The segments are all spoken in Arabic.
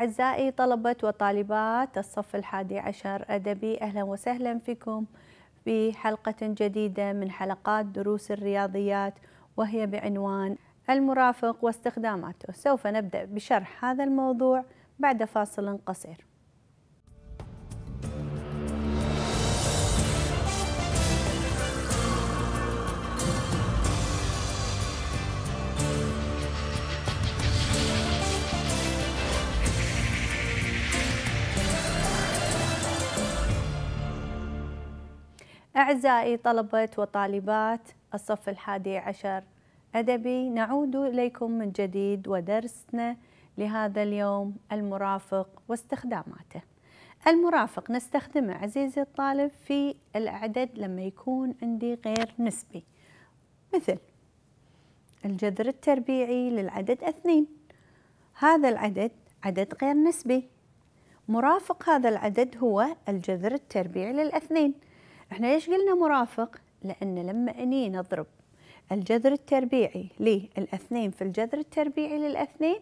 أعزائي طلبة وطالبات الصف الحادي عشر أدبي أهلا وسهلا فيكم في حلقة جديدة من حلقات دروس الرياضيات وهي بعنوان المرافق واستخداماته سوف نبدأ بشرح هذا الموضوع بعد فاصل قصير أعزائي طلبة وطالبات الصف الحادي عشر أدبي نعود إليكم من جديد ودرسنا لهذا اليوم المرافق واستخداماته المرافق نستخدمه عزيزي الطالب في العدد لما يكون عندي غير نسبي مثل الجذر التربيعي للعدد اثنين هذا العدد عدد غير نسبي مرافق هذا العدد هو الجذر التربيعي للاثنين احنا ليش قلنا مرافق لان لما اني نضرب الجذر التربيعي للاثنين في الجذر التربيعي للاثنين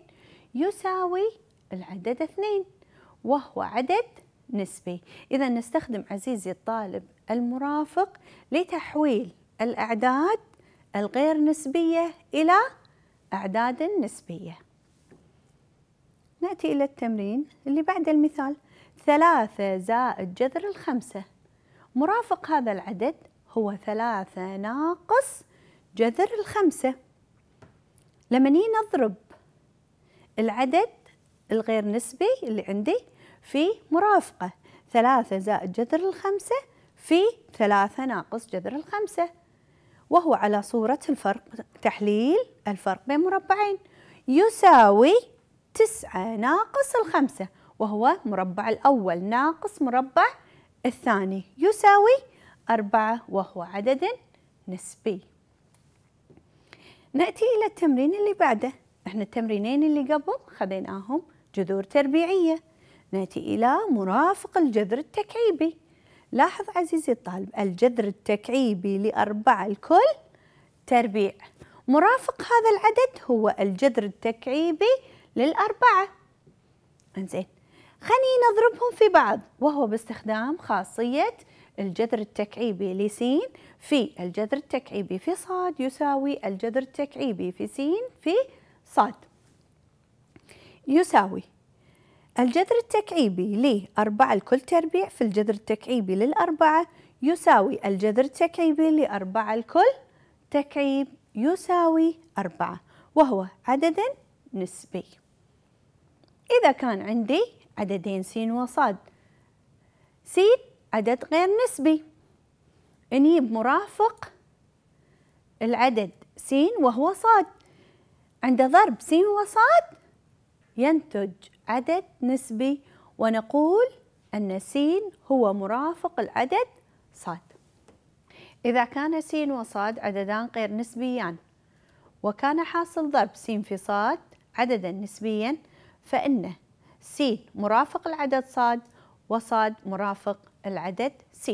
يساوي العدد اثنين وهو عدد نسبي إذا نستخدم عزيزي الطالب المرافق لتحويل الأعداد الغير نسبية إلى أعداد نسبية نأتي إلى التمرين اللي بعد المثال ثلاثة زائد جذر الخمسة مرافق هذا العدد هو ثلاثة ناقص جذر الخمسة لما نضرب العدد الغير نسبي اللي عندي في مرافقة ثلاثة زائد جذر الخمسة في ثلاثة ناقص جذر الخمسة وهو على صورة الفرق تحليل الفرق بين مربعين يساوي تسعة ناقص الخمسة وهو مربع الأول ناقص مربع الثاني يساوي أربعة وهو عدد نسبي نأتي إلى التمرين اللي بعده إحنا التمرينين اللي قبل خذيناهم جذور تربيعية نأتي إلى مرافق الجذر التكعيبي لاحظ عزيزي الطالب الجذر التكعيبي لأربعة الكل تربيع مرافق هذا العدد هو الجذر التكعيبي للأربعة انزين خلينا نضربهم في بعض وهو باستخدام خاصية الجذر التكعيبي لسين في الجذر التكعيبي في صاد يساوي الجذر التكعيبي في سين في صاد يساوي الجذر التكعيبي لأربعة الكل تربيع في الجذر التكعيبي للأربعة يساوي الجذر التكعيبي لأربعة الكل تكعيب يساوي أربعة وهو عدد نسبي إذا كان عندي عددين س وصاد س عدد غير نسبي نجيب مرافق العدد س وهو صاد عند ضرب س وصاد ينتج عدد نسبي ونقول أن س هو مرافق العدد صاد إذا كان س وصاد عددان غير نسبيان وكان حاصل ضرب س في صاد عددا نسبيا فإنه س مرافق العدد ص وص مرافق العدد س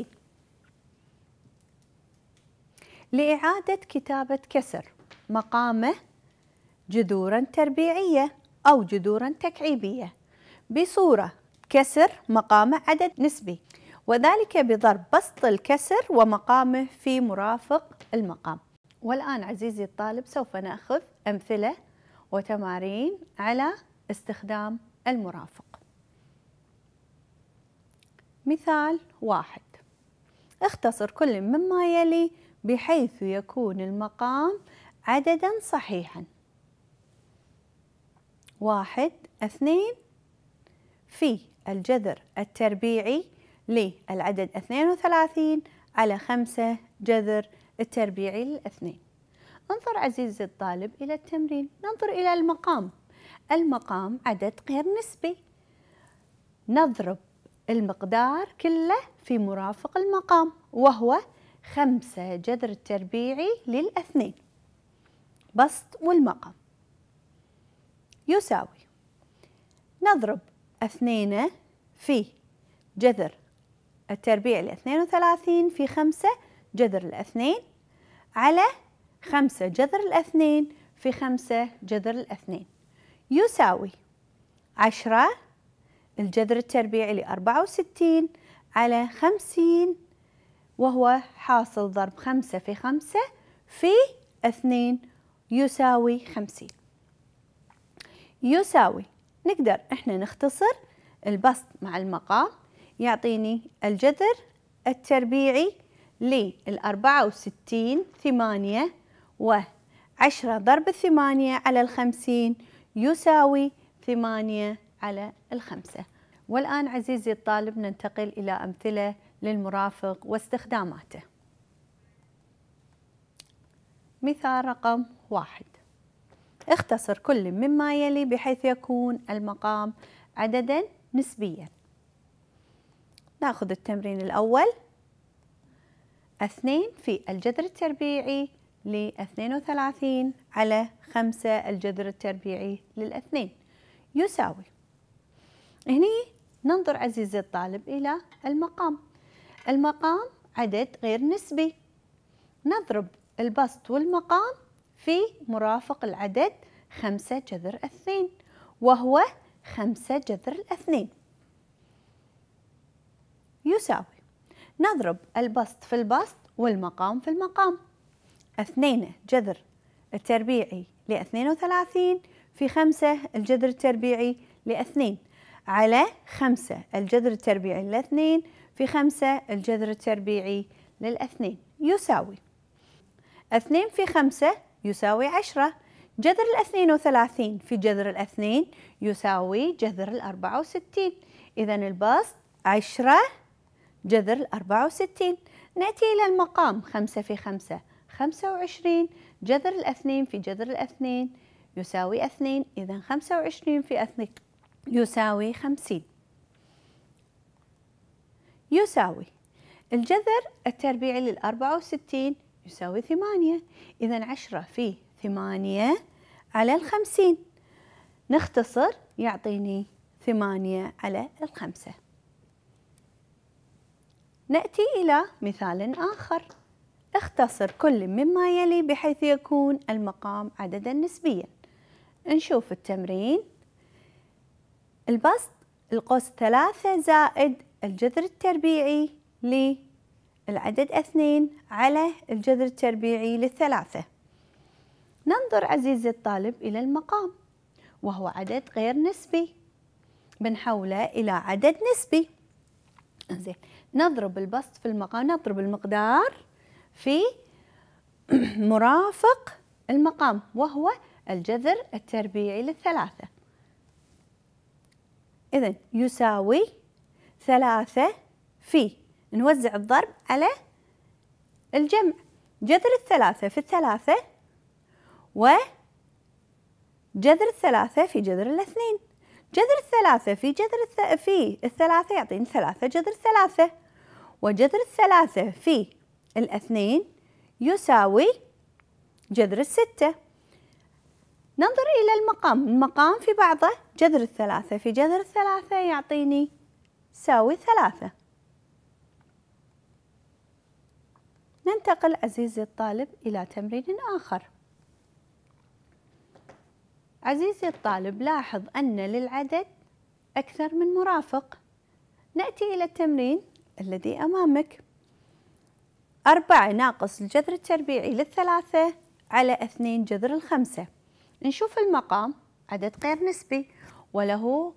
لإعادة كتابة كسر مقامه جذورا تربيعية أو جذورا تكعيبية بصورة كسر مقامه عدد نسبي وذلك بضرب بسط الكسر ومقامه في مرافق المقام والآن عزيزي الطالب سوف نأخذ أمثلة وتمارين على استخدام المرافق مثال واحد اختصر كل مما يلي بحيث يكون المقام عددا صحيحا واحد اثنين في الجذر التربيعي للعدد 32 على خمسة جذر التربيعي للاثنين انظر عزيزي الطالب إلى التمرين ننظر إلى المقام المقام عدد غير نسبي نضرب المقدار كله في مرافق المقام وهو خمسة جذر التربيعي للاثنين بسط والمقام يساوي نضرب اثنين في جذر التربيع الاثنين وثلاثين في خمسة جذر الاثنين على خمسة جذر الاثنين في خمسة جذر الاثنين يساوي عشرة الجذر التربيعي لأربعة وستين على خمسين وهو حاصل ضرب خمسة في خمسة في اثنين يساوي خمسين يساوي نقدر احنا نختصر البسط مع المقام يعطيني الجذر التربيعي للأربعة وستين ثمانية وعشرة ضرب الثمانية على الخمسين يساوي 8 على الخمسة والآن عزيزي الطالب ننتقل إلى أمثلة للمرافق واستخداماته مثال رقم واحد اختصر كل مما يلي بحيث يكون المقام عددا نسبيا ناخذ التمرين الأول اثنين في الجذر التربيعي ل 32 على 5 الجذر التربيعي للاثنين يساوي هني ننظر عزيزي الطالب إلى المقام المقام عدد غير نسبي نضرب البسط والمقام في مرافق العدد خمسة جذر اثنين وهو خمسة جذر الاثنين يساوي نضرب البسط في البسط والمقام في المقام اثنين جذر التربيعي لاثنين وثلاثين في خمسة الجذر التربيعي لاثنين على خمسة الجذر التربيعي لاثنين في خمسة الجذر التربيعي للاثنين يساوي اثنين في خمسة يساوي عشرة جذر الاثنين وثلاثين في جذر الاثنين يساوي جذر الأربعة وستين إذا البسط عشرة جذر الأربعة وستين نأتي إلى المقام خمسة في خمسة خمسة وعشرين جذر الاثنين في جذر الاثنين يساوي اثنين إذا خمسة وعشرين في اثنين يساوي خمسين يساوي الجذر التربيعي للأربعة وستين يساوي ثمانية إذا عشرة في ثمانية على الخمسين نختصر يعطيني ثمانية على الخمسة نأتي إلى مثال آخر اختصر كل مما يلي بحيث يكون المقام عددا نسبيا نشوف التمرين البسط القوس ثلاثة زائد الجذر التربيعي للعدد اثنين على الجذر التربيعي للثلاثة ننظر عزيزي الطالب إلى المقام وهو عدد غير نسبي بنحوله إلى عدد نسبي زين نضرب البسط في المقام نضرب المقدار في مرافق المقام وهو الجذر التربيعي للثلاثة إذا يساوي ثلاثة في نوزع الضرب على الجمع جذر الثلاثة في الثلاثة وجذر الثلاثة في جذر الاثنين جذر الثلاثة في جذر الث... في الثلاثة يعطيني ثلاثة جذر ثلاثة وجذر الثلاثة في الاثنين يساوي جذر الستة ننظر إلى المقام المقام في بعضه جذر الثلاثة في جذر الثلاثة يعطيني ساوي ثلاثة ننتقل عزيزي الطالب إلى تمرين آخر عزيزي الطالب لاحظ أن للعدد أكثر من مرافق نأتي إلى التمرين الذي أمامك أربعة ناقص الجذر التربيعي للثلاثة على اثنين جذر الخمسة نشوف المقام عدد غير نسبي وله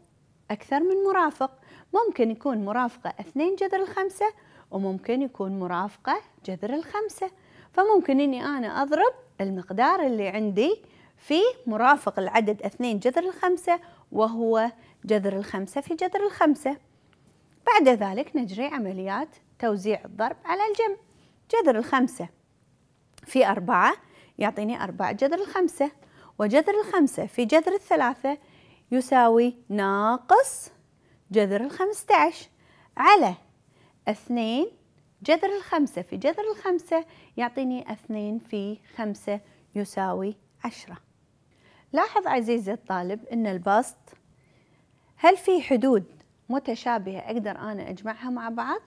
أكثر من مرافق ممكن يكون مرافقة اثنين جذر الخمسة وممكن يكون مرافقة جذر الخمسة فممكن أني أنا أضرب المقدار اللي عندي في مرافق العدد اثنين جذر الخمسة وهو جذر الخمسة في جذر الخمسة بعد ذلك نجري عمليات توزيع الضرب على الجنب جذر الخمسة في أربعة يعطيني أربعة جذر الخمسة وجذر الخمسة في جذر الثلاثة يساوي ناقص جذر الخمسة عشر على اثنين جذر الخمسة في جذر الخمسة يعطيني اثنين في خمسة يساوي عشرة لاحظ عزيزي الطالب أن البسط هل في حدود متشابهة أقدر أنا أجمعها مع بعض؟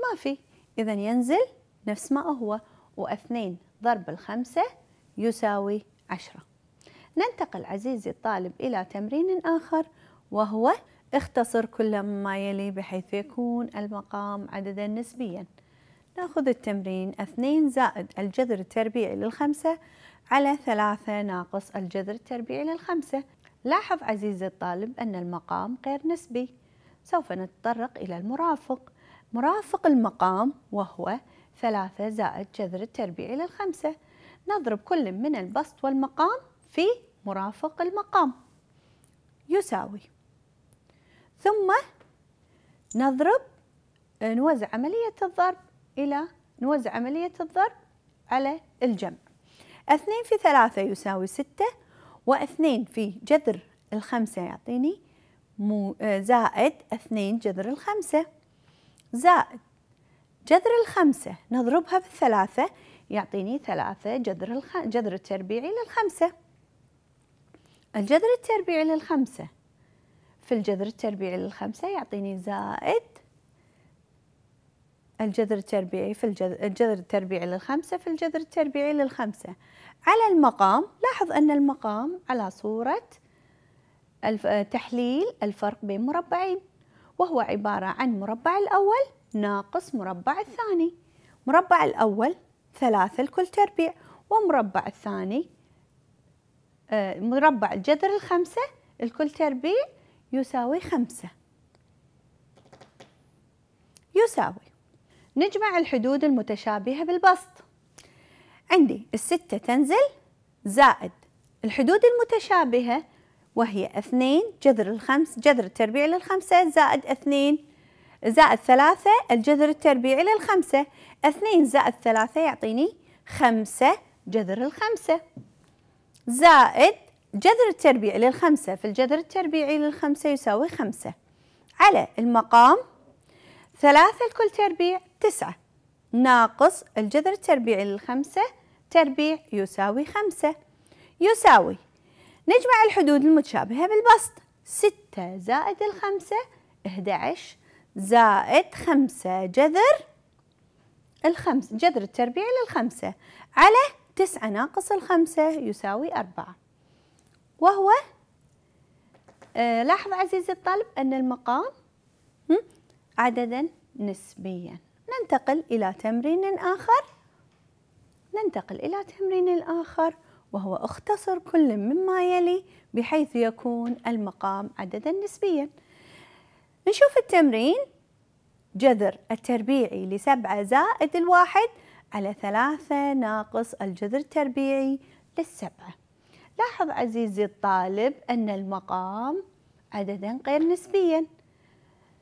ما في إذا ينزل نفس ما هو واثنين ضرب الخمسة يساوي عشرة ننتقل عزيزي الطالب إلى تمرين آخر وهو اختصر كل ما يلي بحيث يكون المقام عددا نسبيا ناخذ التمرين 2 زائد الجذر التربيعي للخمسة على 3 ناقص الجذر التربيعي للخمسة لاحظ عزيزي الطالب أن المقام غير نسبي سوف نتطرق إلى المرافق مرافق المقام وهو ثلاثة زائد جذر التربيع إلى الخمسة نضرب كل من البسط والمقام في مرافق المقام يساوي ثم نضرب نوزع عملية الضرب إلى نوزع عملية الضرب على الجمع اثنين في ثلاثة يساوي ستة واثنين في جذر الخمسة يعطيني مو آه، زائد اثنين جذر الخمسة زائد جذر الخمسة نضربها بالثلاثة يعطيني ثلاثة جذر, الخ... جذر التربيعي للخمسة الجذر التربيعي للخمسة في الجذر التربيعي للخمسة يعطيني زائد الجذر التربيعي في الجذر, الجذر التربيعي للخمسة في الجذر التربيعي للخمسة على المقام لاحظ أن المقام على صورة تحليل الفرق بين مربعين وهو عبارة عن مربع الأول ناقص مربع الثاني مربع الأول ثلاثة الكل تربيع ومربع الثاني آه، مربع الجذر الخمسة الكل تربيع يساوي خمسة يساوي نجمع الحدود المتشابهة بالبسط عندي الستة تنزل زائد الحدود المتشابهة وهي اثنين جذر الخمس جذر التربيع للخمسة زائد اثنين زائد ثلاثة الجذر التربيعي للخمسة اثنين زائد ثلاثة يعطيني خمسة جذر الخمسة زائد جذر التربيعي للخمسة فالجذر التربيعي للخمسة يساوي خمسة على المقام ثلاثة الكل تربيع تسعة ناقص الجذر التربيعي للخمسة تربيع يساوي خمسة يساوي نجمع الحدود المتشابهة بالبسط ستة زائد الخمسة 11 زائد خمسة جذر الخمس جذر التربيع للخمسة على تسعة ناقص الخمسة يساوي أربعة وهو آه لاحظ عزيزي الطالب أن المقام عددا نسبيا ننتقل إلى تمرين آخر ننتقل إلى تمرين آخر وهو اختصر كل مما يلي بحيث يكون المقام عددا نسبيا نشوف التمرين جذر التربيعي لسبعة زائد الواحد على ثلاثة ناقص الجذر التربيعي للسبعة لاحظ عزيزي الطالب أن المقام عددا غير نسبيا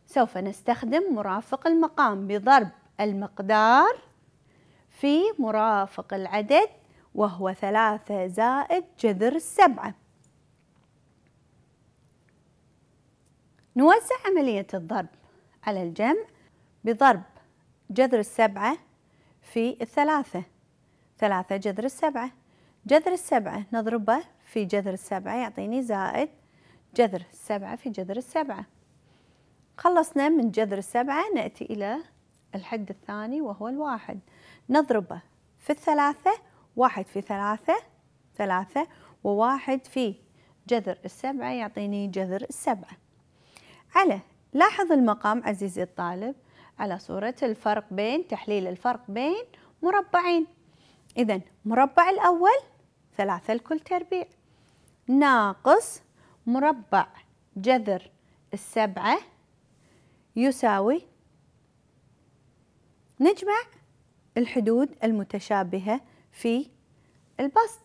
سوف نستخدم مرافق المقام بضرب المقدار في مرافق العدد وهو ثلاثة زائد جذر السبعة نوزع عملية الضرب على الجمع بضرب جذر السبعة في الثلاثة ثلاثة جذر السبعة جذر السبعة نضربه في جذر السبعة يعطيني زائد جذر السبعة في جذر السبعة خلصنا من جذر السبعة نأتي إلى الحد الثاني وهو الواحد نضربه في الثلاثة واحد في ثلاثة ثلاثة وواحد في جذر السبعة يعطيني جذر السبعة على لاحظ المقام عزيزي الطالب على صورة الفرق بين تحليل الفرق بين مربعين إذا مربع الأول ثلاثة الكل تربيع ناقص مربع جذر السبعة يساوي نجمع الحدود المتشابهة في البسط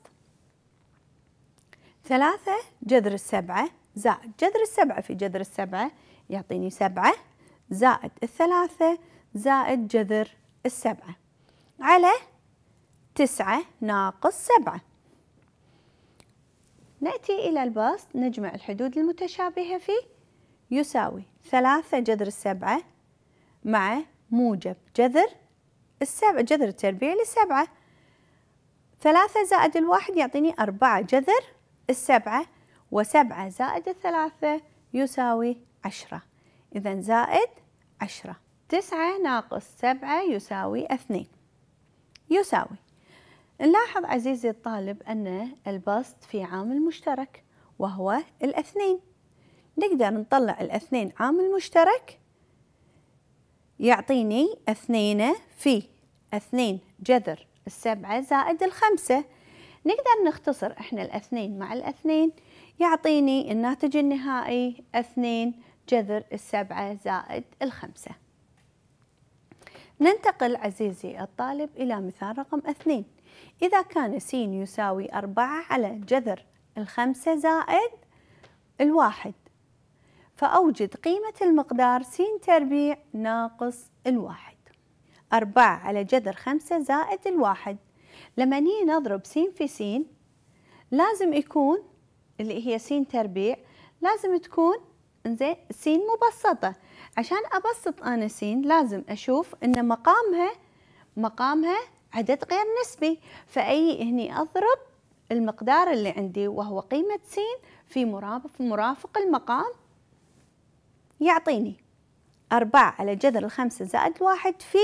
ثلاثة جذر السبعة زائد جذر السبعة في جذر السبعة يعطيني سبعة زائد الثلاثة زائد جذر السبعة على تسعة ناقص سبعة نأتي إلى البسط نجمع الحدود المتشابهة فيه يساوي ثلاثة جذر السبعة مع موجب جذر السبعة جذر التربيع لسبعة ثلاثة زائد الواحد يعطيني أربعة جذر السبعة وسبعة زائد ثلاثة يساوي عشرة إذا زائد عشرة تسعة ناقص سبعة يساوي اثنين يساوي نلاحظ عزيزي الطالب أن البسط في عامل مشترك وهو الاثنين نقدر نطلع الاثنين عامل مشترك يعطيني اثنين في اثنين جذر السبعة زائد الخمسة نقدر نختصر احنا الاثنين مع الاثنين يعطيني الناتج النهائي اثنين جذر السبعة زائد الخمسة ننتقل عزيزي الطالب إلى مثال رقم اثنين إذا كان س يساوي أربعة على جذر الخمسة زائد الواحد فأوجد قيمة المقدار س تربيع ناقص الواحد أربعة على جذر خمسة زائد الواحد لما نضرب س في س لازم يكون اللي هي س تربيع لازم تكون انزين س مبسطة عشان أبسط أنا س لازم أشوف أن مقامها مقامها عدد غير نسبي فأي هني أضرب المقدار اللي عندي وهو قيمة س في مرافق المقام يعطيني أربعة على جذر الخمسة زائد واحد في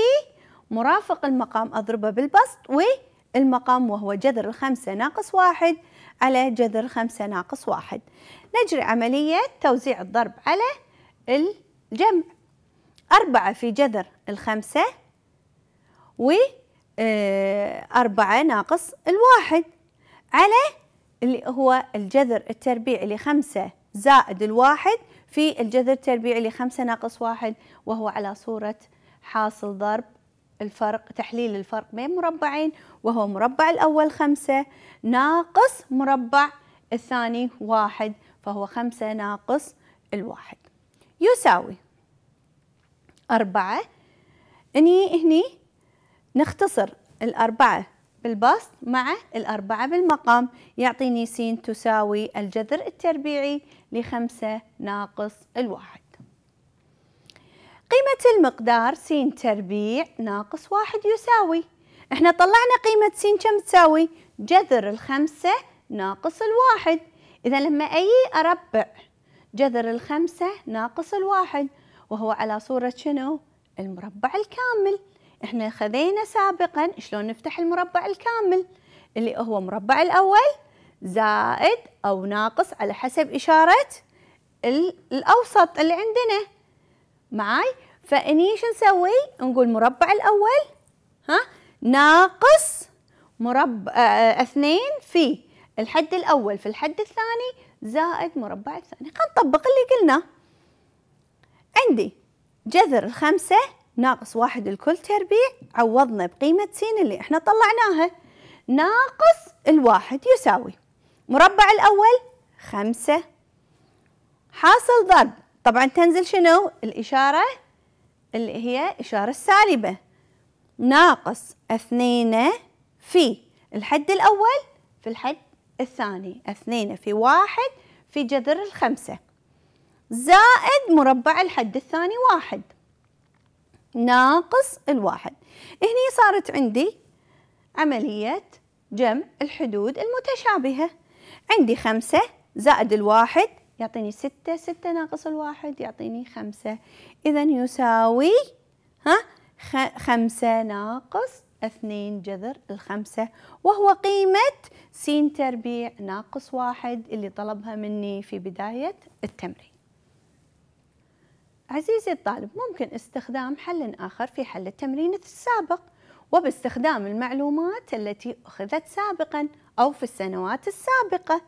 مرافق المقام أضربه بالبسط والمقام وهو جذر الخمسة ناقص واحد على جذر خمسة ناقص واحد نجري عملية توزيع الضرب على الجمع أربعة في جذر الخمسة وأربعة آه، ناقص الواحد على اللي هو الجذر التربيعي لخمسة زائد الواحد في الجذر التربيعي لخمسة ناقص واحد وهو على صورة حاصل ضرب الفرق تحليل الفرق بين مربعين وهو مربع الأول خمسة ناقص مربع الثاني واحد فهو خمسة ناقص الواحد يساوي أربعة إني هني نختصر الأربعة بالبسط مع الأربعة بالمقام يعطيني س تساوي الجذر التربيعي لخمسة ناقص الواحد قيمة المقدار س تربيع ناقص واحد يساوي احنا طلعنا قيمة س كم تساوي جذر الخمسة ناقص الواحد إذا لما أجي أربع جذر الخمسة ناقص الواحد وهو على صورة شنو؟ المربع الكامل احنا خذينا سابقا شلون نفتح المربع الكامل اللي هو مربع الأول زائد أو ناقص على حسب إشارة الأوسط اللي عندنا معاي فاني شو نسوي نقول مربع الاول ها ناقص مربع آه، آه، اثنين في الحد الاول في الحد الثاني زائد مربع الثاني خلينا نطبق اللي قلنا عندي جذر الخمسة ناقص واحد الكل تربيع عوضنا بقيمة س اللي احنا طلعناها ناقص الواحد يساوي مربع الأول خمسة حاصل ضرب طبعا تنزل شنو الإشارة اللي هي إشارة السالبة ناقص اثنين في الحد الأول في الحد الثاني اثنين في واحد في جذر الخمسة زائد مربع الحد الثاني واحد ناقص الواحد هني صارت عندي عملية جمع الحدود المتشابهة عندي خمسة زائد الواحد يعطيني ستة ستة ناقص الواحد يعطيني خمسة إذا يساوي ها خمسة ناقص اثنين جذر الخمسة وهو قيمة س تربيع ناقص واحد اللي طلبها مني في بداية التمرين عزيزي الطالب ممكن استخدام حل آخر في حل التمرين السابق وباستخدام المعلومات التي أخذت سابقا أو في السنوات السابقة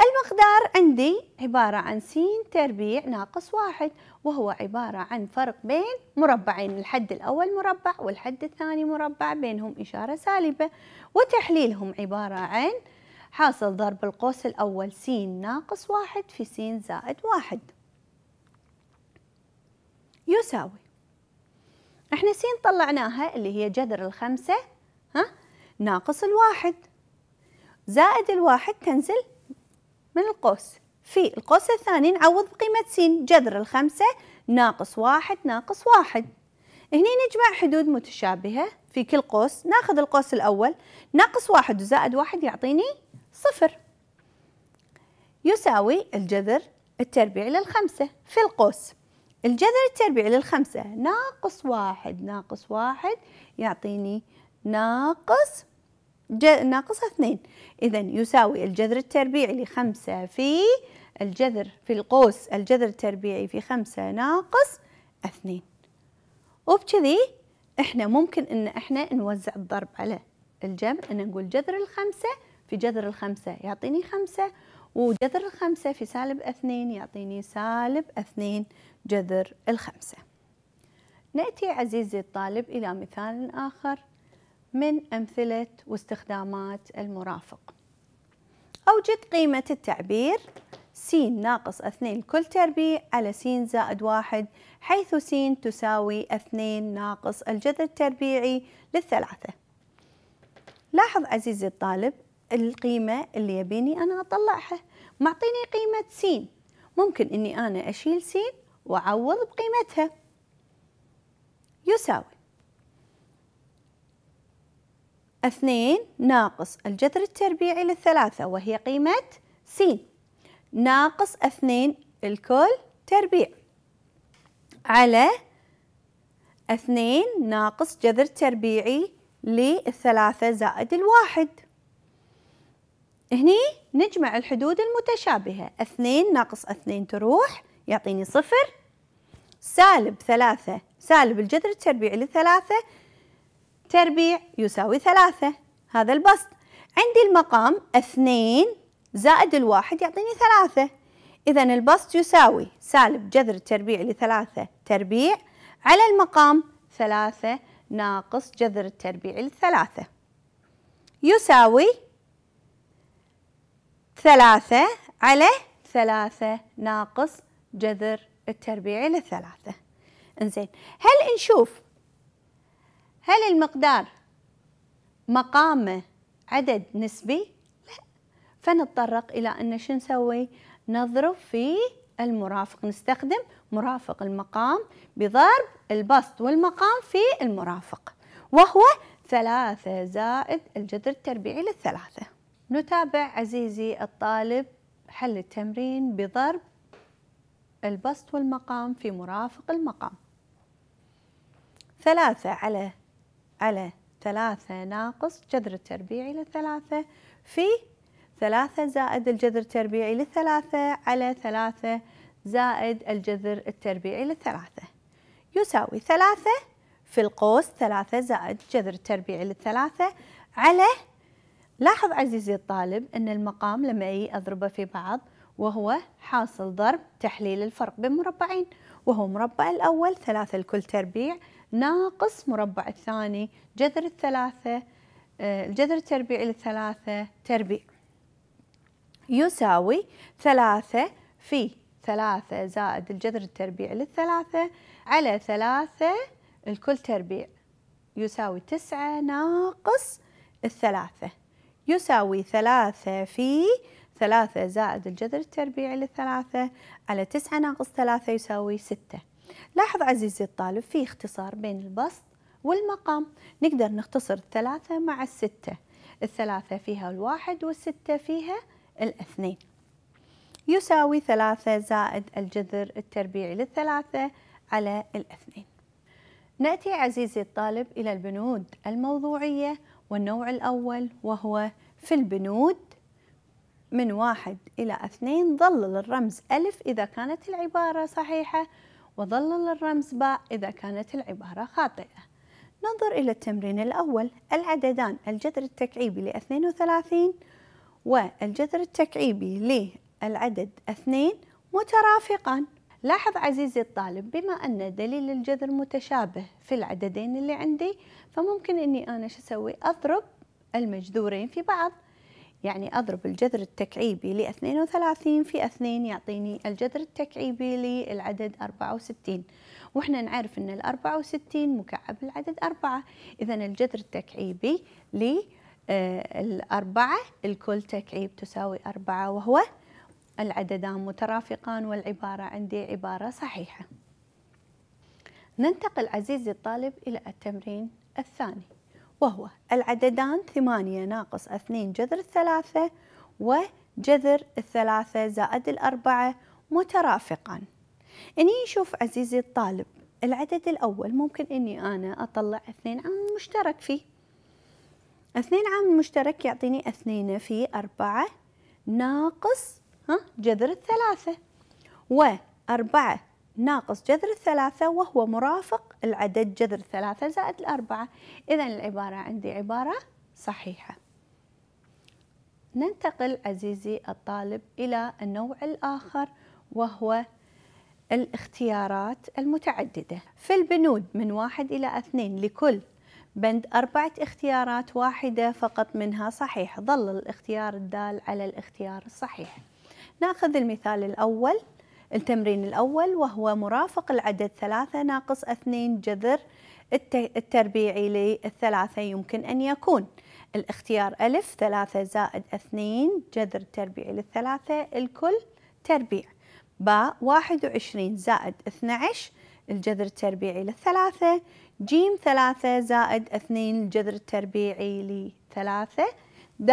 المقدار عندي عبارة عن س تربيع ناقص واحد وهو عبارة عن فرق بين مربعين الحد الأول مربع والحد الثاني مربع بينهم إشارة سالبة وتحليلهم عبارة عن حاصل ضرب القوس الأول س ناقص واحد في س زائد واحد يساوي احنا س طلعناها اللي هي جذر الخمسة ها ناقص الواحد زائد الواحد تنزل من القوس في القوس الثاني نعوض بقيمة س جذر الخمسة ناقص واحد ناقص واحد هني نجمع حدود متشابهة في كل قوس ناخذ القوس الأول ناقص واحد وزائد واحد يعطيني صفر يساوي الجذر التربيعي للخمسة في القوس الجذر التربيعي للخمسة ناقص واحد ناقص واحد يعطيني ناقص ناقص اثنين إذا يساوي الجذر التربيعي لخمسة في الجذر في القوس الجذر التربيعي في خمسة ناقص اثنين وبكذي احنا ممكن ان احنا نوزع الضرب على الجمع ان نقول جذر الخمسة في جذر الخمسة يعطيني خمسة وجذر الخمسة في سالب اثنين يعطيني سالب اثنين جذر الخمسة نأتي عزيزي الطالب إلى مثال آخر من أمثلة واستخدامات المرافق أوجد قيمة التعبير س ناقص 2 الكل تربيع على س زائد 1 حيث س تساوي 2 ناقص الجذر التربيعي للثلاثة لاحظ عزيزي الطالب القيمة اللي يبيني أنا أطلعها معطيني قيمة س ممكن أني أنا أشيل س وأعوض بقيمتها يساوي اثنين ناقص الجذر التربيعي للثلاثة وهي قيمة س ناقص اثنين الكل تربيع على اثنين ناقص جذر تربيعي للثلاثة زائد الواحد هني نجمع الحدود المتشابهة اثنين ناقص اثنين تروح يعطيني صفر سالب ثلاثة سالب الجذر التربيعي لثلاثة تربيع يساوي ثلاثة هذا البسط عندي المقام اثنين زائد الواحد يعطيني ثلاثة إذا البسط يساوي سالب جذر التربيع لثلاثة تربيع على المقام ثلاثة ناقص جذر التربيع لثلاثة يساوي ثلاثة على ثلاثة ناقص جذر التربيع لثلاثة انزين هل نشوف هل المقدار مقامه عدد نسبي؟ لا فنتطرق إلى أن شو نسوي؟ نضرب في المرافق نستخدم مرافق المقام بضرب البسط والمقام في المرافق وهو ثلاثة زائد الجذر التربيعي للثلاثة نتابع عزيزي الطالب حل التمرين بضرب البسط والمقام في مرافق المقام ثلاثة على على ثلاثة ناقص جذر التربيعي لثلاثة في ثلاثة زائد الجذر التربيعي لثلاثة على ثلاثة زائد الجذر التربيعي لثلاثة يساوي ثلاثة في القوس ثلاثة زائد جذر التربيعي للثلاثة على لاحظ عزيزي الطالب أن المقام لما أي أضربه في بعض وهو حاصل ضرب تحليل الفرق بين مربعين وهو مربع الأول ثلاثة لكل تربيع ناقص مربع الثاني جذر الثلاثة آه، الجذر التربيعي للثلاثة تربيع يساوي ثلاثة في ثلاثة زائد الجذر التربيعي للثلاثة على ثلاثة الكل تربيع يساوي تسعة ناقص الثلاثة يساوي ثلاثة في ثلاثة زائد الجذر التربيعي للثلاثة على تسعة ناقص ثلاثة يساوي ستة لاحظ عزيزي الطالب في اختصار بين البسط والمقام نقدر نختصر الثلاثة مع الستة الثلاثة فيها الواحد والستة فيها الاثنين يساوي ثلاثة زائد الجذر التربيعي للثلاثة على الاثنين نأتي عزيزي الطالب إلى البنود الموضوعية والنوع الأول وهو في البنود من واحد إلى اثنين ظلل الرمز ألف إذا كانت العبارة صحيحة وظلل الرمز باء إذا كانت العبارة خاطئة ننظر إلى التمرين الأول العددان الجذر التكعيبي ل 32 والجذر التكعيبي للعدد 2 مترافقان لاحظ عزيزي الطالب بما أن دليل الجذر متشابه في العددين اللي عندي فممكن أني أنا شو أسوي أضرب المجذورين في بعض يعني أضرب الجذر التكعيبي ل 32 في 2 يعطيني الجذر التكعيبي للعدد 64 وإحنا نعرف أن ال 64 مكعب العدد 4 إذا الجذر التكعيبي ل آه، الأربعة الكل تكعيب تساوي أربعة وهو العددان مترافقان والعبارة عندي عبارة صحيحة ننتقل عزيزي الطالب إلى التمرين الثاني وهو العددان ثمانية ناقص اثنين جذر الثلاثة وجذر الثلاثة زائد الأربعة مترافقا إني شوف عزيزي الطالب العدد الأول ممكن إني أنا أطلع اثنين عام مشترك فيه اثنين عام مشترك يعطيني اثنين في أربعة ناقص ها جذر الثلاثة وأربعة ناقص جذر الثلاثة وهو مرافق العدد جذر ثلاثة زائد الأربعة إذا العبارة عندي عبارة صحيحة ننتقل عزيزي الطالب إلى النوع الآخر وهو الاختيارات المتعددة في البنود من واحد إلى اثنين لكل بند أربعة اختيارات واحدة فقط منها صحيح ظل الاختيار الدال على الاختيار الصحيح ناخذ المثال الأول التمرين الأول وهو مرافق العدد ثلاثة ناقص اثنين جذر التربيعي للثلاثة يمكن أن يكون الاختيار ألف ثلاثة زائد اثنين جذر تربيعي للثلاثة الكل تربيع ب واحد وعشرين زائد اثنى عشر الجذر التربيعي للثلاثة جيم ثلاثة زائد اثنين الجذر التربيعي لثلاثة د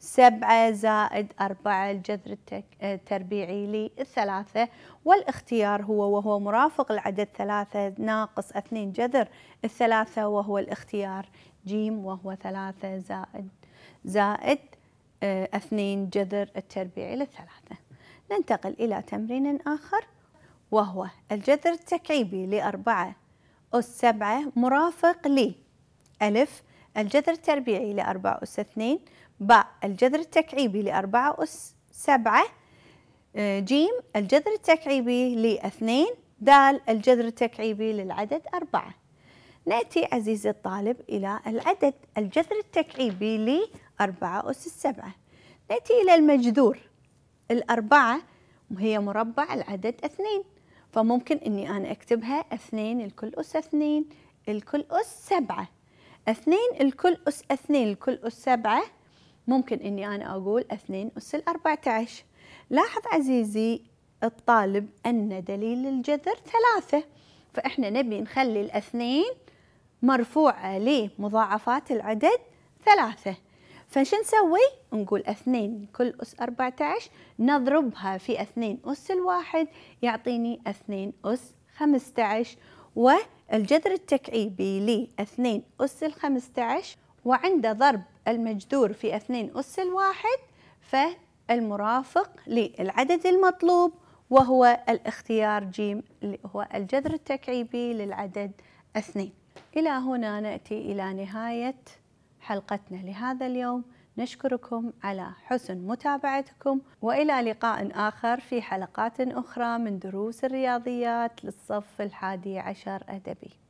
سبعة زائد أربعة الجذر التربيعي للثلاثة والاختيار هو وهو مرافق العدد ثلاثة ناقص اثنين جذر الثلاثة وهو الاختيار جيم وهو ثلاثة زائد زائد آه، اثنين جذر التربيعي للثلاثة ننتقل إلى تمرين آخر وهو الجذر التكعيبي لأربعة أس سبعة مرافق لألف الجذر التربيعي لأربعة أس اثنين باء الجذر التكعيبي لأربعة أس سبعة آه، جيم الجذر التكعيبي لاثنين دال الجذر التكعيبي للعدد أربعة نأتي عزيزي الطالب إلى العدد الجذر التكعيبي لأربعة أس السبعة نأتي إلى المجذور الأربعة وهي مربع العدد اثنين فممكن أني أنا أكتبها اثنين الكل أس اثنين الكل أس سبعة اثنين الكل أس اثنين الكل أس سبعة ممكن إني أنا أقول اثنين أس الأربعة عشر لاحظ عزيزي الطالب أن دليل الجذر ثلاثة فإحنا نبي نخلي الاثنين مرفوعة لمضاعفات العدد ثلاثة فشو نسوي؟ نقول اثنين كل أس اربعة عشر نضربها في اثنين أس الواحد يعطيني اثنين أس خمسة عشر والجذر التكعيبي ل 2 أس ال 15 وعند ضرب المجذور في 2 أس الواحد فالمرافق للعدد المطلوب وهو الاختيار ج اللي هو الجذر التكعيبي للعدد اثنين إلى هنا نأتي إلى نهاية حلقتنا لهذا اليوم نشكركم على حسن متابعتكم والى لقاء اخر في حلقات اخرى من دروس الرياضيات للصف الحادي عشر ادبي